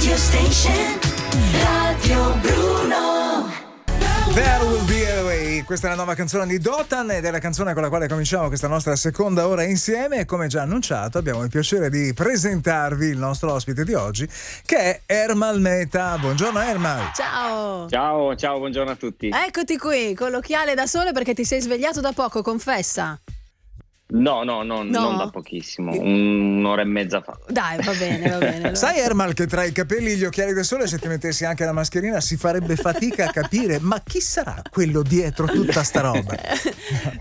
radio station, Radio Bruno. There will be a way. Questa è la nuova canzone di Dotan ed è la canzone con la quale cominciamo questa nostra seconda ora insieme. E come già annunciato, abbiamo il piacere di presentarvi il nostro ospite di oggi, che è Ermal Meta. Buongiorno, Ermal. Ciao. Ciao, ciao, buongiorno a tutti. Eccoti qui, colloquiale da sole perché ti sei svegliato da poco, confessa. No, no, no, no, non da pochissimo, un'ora e mezza fa. Dai, va bene, va bene. Allora. Sai, Ermal, che tra i capelli e gli occhiali da sole, se ti mettessi anche la mascherina, si farebbe fatica a capire, ma chi sarà quello dietro tutta sta roba?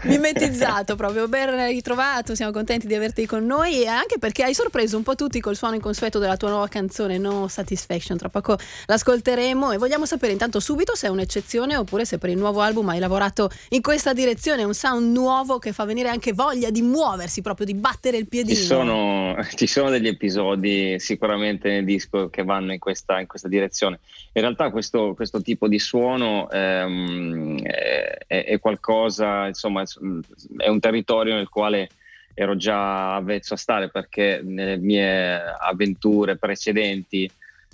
Mimetizzato proprio, ben ritrovato, siamo contenti di averti con noi e anche perché hai sorpreso un po' tutti col suono inconsueto della tua nuova canzone, No Satisfaction. Tra poco l'ascolteremo e vogliamo sapere intanto subito se è un'eccezione oppure se per il nuovo album hai lavorato in questa direzione, un sound nuovo che fa venire anche voglia di di muoversi proprio, di battere il piedino. Ci sono, ci sono degli episodi sicuramente nel disco che vanno in questa, in questa direzione. In realtà questo, questo tipo di suono ehm, è, è, qualcosa, insomma, è un territorio nel quale ero già avvezzo a stare perché nelle mie avventure precedenti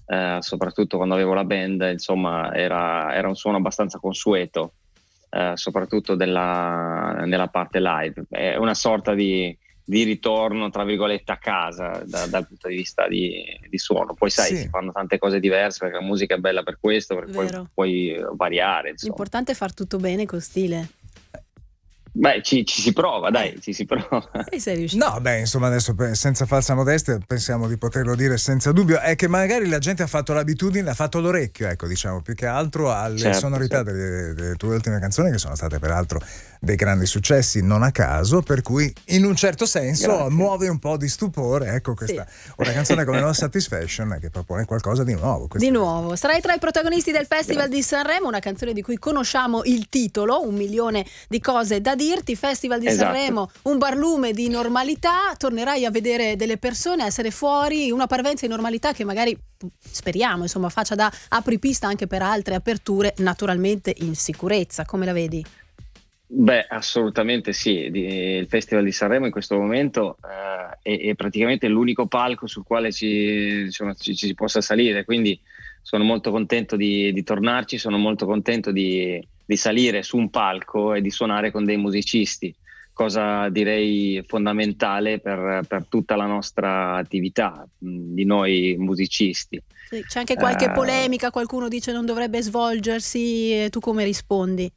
eh, soprattutto quando avevo la band, insomma, era, era un suono abbastanza consueto eh, soprattutto della, nella parte live. È una sorta di, di ritorno, tra virgolette, a casa da, dal punto di vista di, di suono. Poi sai, sì. si fanno tante cose diverse perché la musica è bella per questo, perché Vero. puoi, puoi variare. Insomma. L'importante è far tutto bene con stile. Beh, ci, ci, si prova, dai, ci si prova. No, beh, insomma, adesso senza falsa modestia pensiamo di poterlo dire senza dubbio, è che magari la gente ha fatto l'abitudine, ha fatto l'orecchio, ecco, diciamo, più che altro alle certo, sonorità certo. Delle, delle tue ultime canzoni che sono state peraltro dei grandi successi, non a caso, per cui in un certo senso Grazie. muove un po' di stupore, ecco questa, sì. una canzone come No Satisfaction che propone qualcosa di nuovo. Di nuovo, sarai tra i protagonisti del Festival Grazie. di Sanremo, una canzone di cui conosciamo il titolo, un milione di cose da dirti, Festival di esatto. Sanremo, un barlume di normalità, tornerai a vedere delle persone, a essere fuori, una parvenza di normalità che magari speriamo insomma faccia da apripista anche per altre aperture, naturalmente in sicurezza, come la vedi? Beh, assolutamente sì. Il Festival di Sanremo in questo momento eh, è, è, praticamente l'unico palco sul quale ci, diciamo, ci, ci, si possa salire, quindi sono molto contento di, di tornarci, sono molto contento di, di, salire su un palco e di suonare con dei musicisti, cosa direi fondamentale per, per tutta la nostra attività mm, di noi musicisti. Sì, c'è anche qualche eh, polemica, qualcuno dice non dovrebbe svolgersi, tu come rispondi?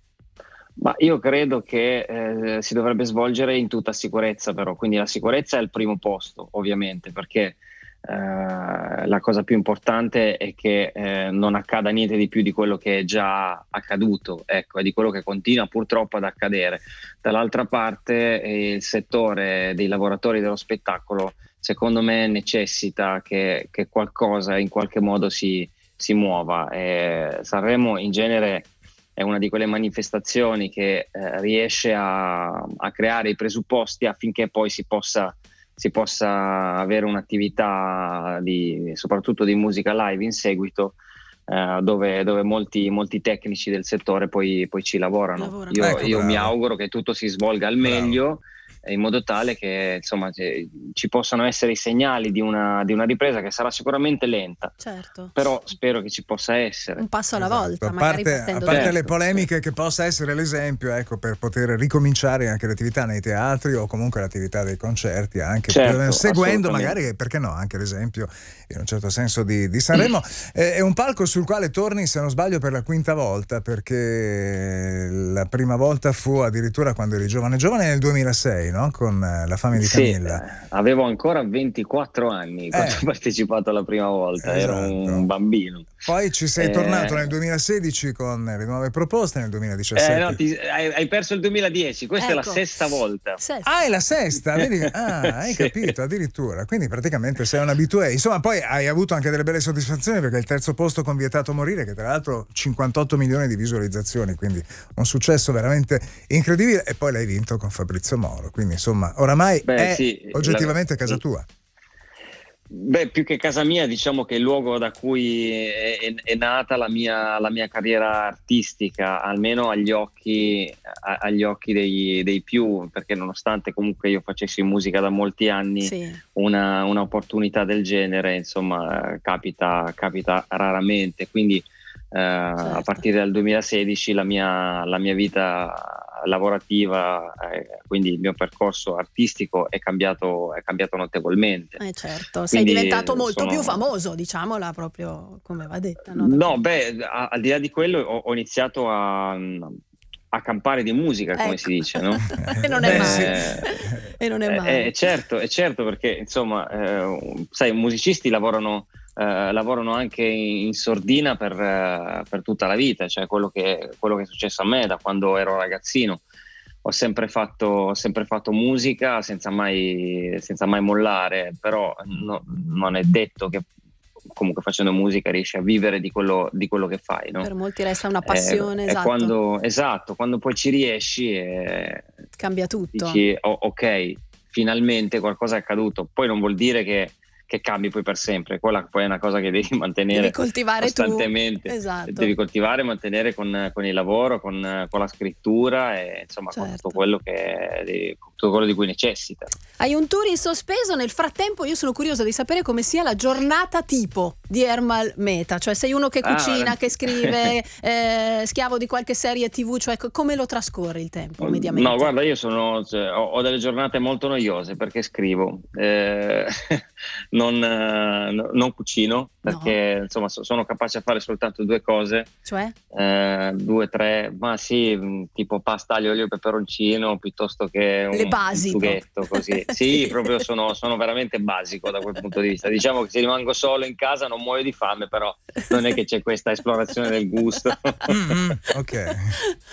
Ma io credo che eh, si dovrebbe svolgere in tutta sicurezza, però, quindi la sicurezza è al primo posto, ovviamente, perché eh, la cosa più importante è che eh, non accada niente di più di quello che è già accaduto, ecco, e di quello che continua purtroppo ad accadere. Dall'altra parte, eh, il settore dei lavoratori dello spettacolo, secondo me, necessita che, che qualcosa in qualche modo si, si muova. Eh, Sanremo in genere è una di quelle manifestazioni che eh, riesce a, a, creare i presupposti affinché poi si possa, si possa avere un'attività di, soprattutto di musica live in seguito eh, dove, dove molti, molti, tecnici del settore poi, poi ci lavorano. lavorano. Io, ecco, io mi auguro che tutto si svolga al bravo. meglio eh, in modo tale che insomma, ci possano essere i segnali di una, di una ripresa che sarà sicuramente lenta, certo. però spero che ci possa essere. Un passo alla esatto. volta, a parte, a parte certo. le polemiche che possa essere l'esempio ecco, per poter ricominciare anche l'attività nei teatri o comunque l'attività dei concerti, anche certo, seguendo magari, perché no, anche l'esempio in un certo senso di, di Sanremo. Eh, è un palco sul quale torni, se non sbaglio, per la quinta volta, perché la prima volta fu addirittura quando eri giovane, giovane nel 2006. No? no? con eh, la fame di Camilla. Sì, eh, avevo ancora 24 anni eh. quando ho partecipato la prima volta, esatto. ero un esatto. bambino. Poi ci sei eh. tornato nel 2016 con le nuove proposte, nel 2017. Eh, no, ti, hai, hai, perso il 2010, questa ecco. è la ecco. sesta volta. Sesta. Ah, è la sesta, vedi? Ah, hai sì. capito, addirittura. Quindi praticamente sei un abitué. Insomma, poi hai avuto anche delle belle soddisfazioni perché il terzo posto con Vietato Morire, che tra l'altro 58 milioni di visualizzazioni, quindi un successo veramente incredibile. E poi l'hai vinto con Fabrizio Moro. Quindi insomma, oramai Beh, è sì, oggettivamente la... casa tua. Beh, più che casa mia, diciamo che è il luogo da cui è, è, è nata la mia, la mia, carriera artistica, almeno agli occhi, a, agli occhi dei, dei, più, perché nonostante comunque io facessi musica da molti anni, sì. una, un'opportunità del genere, insomma, capita, capita raramente. Quindi eh, certo. a partire dal 2016 la mia, la mia vita lavorativa, eh, quindi il mio percorso artistico è cambiato, è cambiato notevolmente. Eh certo, sei quindi diventato molto sono... più famoso, diciamola proprio come va detta. No, no beh, a, al di là di quello ho, ho iniziato a, a campare di musica, come ecco. si dice, no? e non è eh, male. e non è eh, male. Eh, certo, è certo, perché insomma, eh, sai, musicisti lavorano, eh, lavorano anche in sordina per, eh, per, tutta la vita, cioè quello che, quello che, è successo a me da quando ero ragazzino. Ho sempre fatto, sempre fatto musica senza mai, senza mai mollare, però no, non è detto che comunque facendo musica riesci a vivere di quello, di quello che fai. No? Per molti resta una eh, passione. Eh, esatto. Quando, esatto, quando poi ci riesci eh, cambia tutto. Dici, oh, ok, finalmente qualcosa è accaduto. Poi non vuol dire che che cambi poi per sempre. Quella poi è una cosa che devi mantenere devi coltivare costantemente. Esatto. Devi coltivare e mantenere con, con, il lavoro, con, con, la scrittura e insomma certo. con tutto certo. quello, che, tutto quello di cui necessita. Hai un tour in sospeso. Nel frattempo, io sono curiosa di sapere come sia la giornata tipo di Ermal Meta. Cioè, sei uno che ah, cucina, ah, che scrive, eh, schiavo di qualche serie TV, cioè come lo trascorre il tempo mm, mediamente? No, guarda, io sono, cioè, ho, ho, delle giornate molto noiose perché scrivo. Eh, non, eh, non cucino perché no. insomma sono capace a fare soltanto due cose, cioè eh, due, tre, ma sì, tipo pasta aglio, olio, peperoncino piuttosto che un basi, sughetto proprio. così. Sì, sì. proprio sono, sono, veramente basico da quel punto di vista. Diciamo che se rimango solo in casa non muoio di fame, però non è che c'è questa esplorazione del gusto. mm-hmm. okay.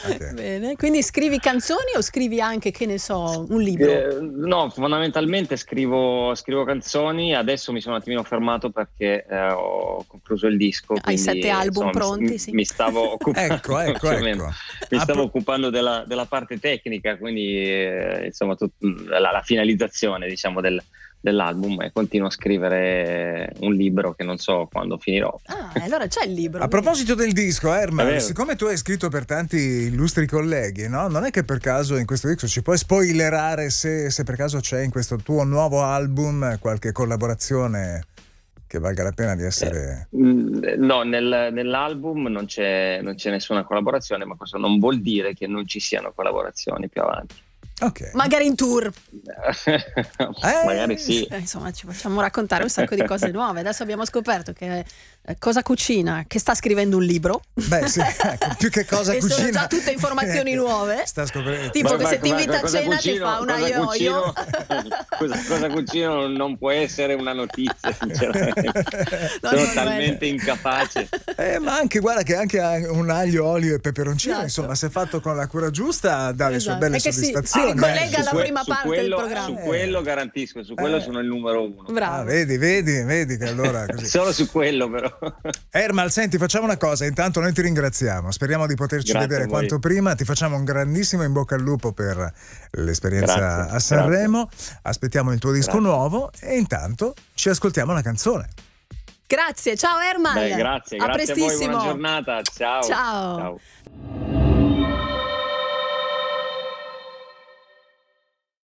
ok. Bene, quindi scrivi canzoni o scrivi anche, che ne so, un libro? Eh, no, fondamentalmente scrivo, scrivo canzoni, adesso adesso mi sono un attimino fermato perché eh, ho concluso il disco. Hai quindi, sette album insomma, pronti? Mi, sì. mi stavo occupando, ecco, ecco, cioè, ecco. Mi ah, stavo Apro... occupando della, della, parte tecnica, quindi eh, insomma tut- la, la, finalizzazione diciamo, del, dell'album e continuo a scrivere un libro che non so quando finirò. Ah, allora c'è il libro. a proposito del disco, Herman, siccome tu hai scritto per tanti illustri colleghi, no? non è che per caso in questo disco ci puoi spoilerare se, se per caso c'è in questo tuo nuovo album qualche collaborazione? che valga la pena di essere. Eh, mm, no, nel, nell'album non c'è, non c'è nessuna collaborazione, ma questo non vuol dire che non ci siano collaborazioni più avanti. Okay. Magari in tour. eh, Magari sì. Eh, insomma, ci facciamo raccontare un sacco di cose nuove. Adesso abbiamo scoperto che eh, cosa cucina, che sta scrivendo un libro. Beh, sì, ecco, più che cosa cucina. Sono già tutte informazioni eh, nuove. sta scoprendo. Tipo ma, che ma, se ti invita a cena cucino, ti fa una cosa yo, cucino, cosa, cosa, cucino non può essere una notizia, sinceramente. Sono talmente incapace. Eh, ma anche, guarda che anche eh, un aglio, olio e peperoncino, esatto. insomma, se fatto con la cura giusta, dà le sue esatto. belle soddisfazioni. Ma collega eh. la prima su parte quello, del programma. Su quello garantisco, su quello eh. sono il numero uno. Bravo. Ah, vedi, vedi, vedi che allora... Così. Solo su quello però. Ermal, senti, facciamo una cosa. Intanto noi ti ringraziamo. Speriamo di poterci Grazie vedere quanto prima. Ti facciamo un grandissimo in bocca al lupo per l'esperienza Grazie. a Sanremo. Grazie. Aspettiamo il tuo disco nuovo e intanto ci ascoltiamo la canzone. Grazie, ciao Ermal. Beh, grazie, a prestissimo. a voi, buona giornata. Ciao. Ciao. ciao.